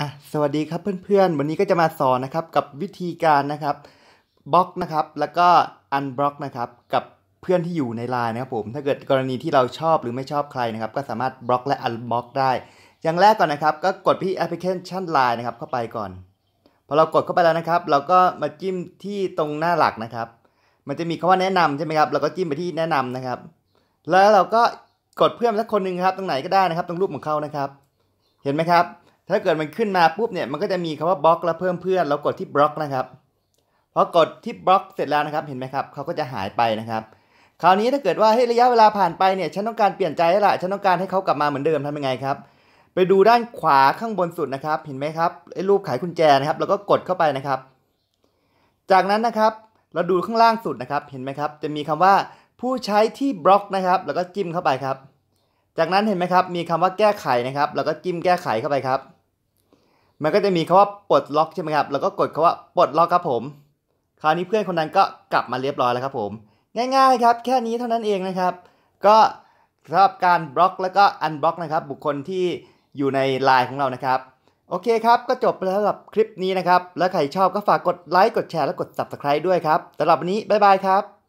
อ่ะสวัสดีครับเพื่อนๆ วันนี้ก็จะมาสอนนะครับกับวิธีการนะครับ บล็อกนะครับ แล้วก็อันบล็อกนะครับ กับเพื่อนที่อยู่ในไลน์นะครับผม ถ้าเกิดกรณีที่เราชอบหรือไม่ชอบใครนะครับ ก็สามารถบล็อกและอันบล็อกได้อย่างแรกก่อนนะครับก็กดพี่แอปพลิเคชันไลน์นะครับเข้าไปก่อน พอเรากดเข้าไปแล้วนะครับ เราก็มาจิ้มที่ตรงหน้าหลักนะครับ มันจะมีคำว่าแนะนำใช่ไหมครับเราก็จิ้มไปที่แนะนำนะครับ แล้วเราก็กดเพื่อนสักคนหนึ่งครับตรงไหนก็ได้นะครับ ตรงรูปของเขานะครับ เห็นไหมครับถ้าเกิดมันขึ้นมาปุ๊บเนี่ยมันก็จะมีคำว่าบล็อกแล้วเพิ่มเพื่อนเรากดที่บล็อกนะครับพอกดที่บล็อกเสร็จแล้วนะครับเห็นไหมครับเขาก็จะหายไปนะครับคราวนี้ถ้าเกิดว่าให้ระยะเวลาผ่านไปเนี่ยฉันต้องการเปลี่ยนใจละฉันต้องการให้เขากลับมาเหมือนเดิมทำยังไงครับ ไปดูด้านขวาข้างบนสุดนะครับ เห็นไหมครับไอ้รูปขายคุณแจนะครับ แล้วก็กดเข้าไปนะครับ จากนั้นนะครับ เราดูข้างล่างสุดนะครับ เห็นไหมครับ จะมีคำว่าผู้ใช้ที่บล็อกนะครับ แล้วก็จิ้มเข้าไปครับ จากนั้นเห็นไหมครับ มีคำว่าแก้ไขนะครับ แล้วก็จิ้มแก้ไขเข้าไปครับมันก็จะมีคำว่าปลดล็อกใช่ไหมครับแล้วก็กดคำว่าปลดล็อกครับผม คราวนี้เพื่อนคนนั้นก็กลับมาเรียบร้อยแล้วครับ ผม ง่ายๆครับแค่นี้เท่านั้นเองนะครับ ก็สำหรับการบล็อกแล้วก็อันบล็อกนะครับบุคคลที่อยู่ในไลน์ของเรานะครับโอเคครับก็จบไปแล้วสำหรับคลิปนี้นะครับ แล้วใครชอบก็ฝากกดไลค์กดแชร์และกด subscribe ด้วยครับสำหรับวันนี้ บ๊ายบายครับ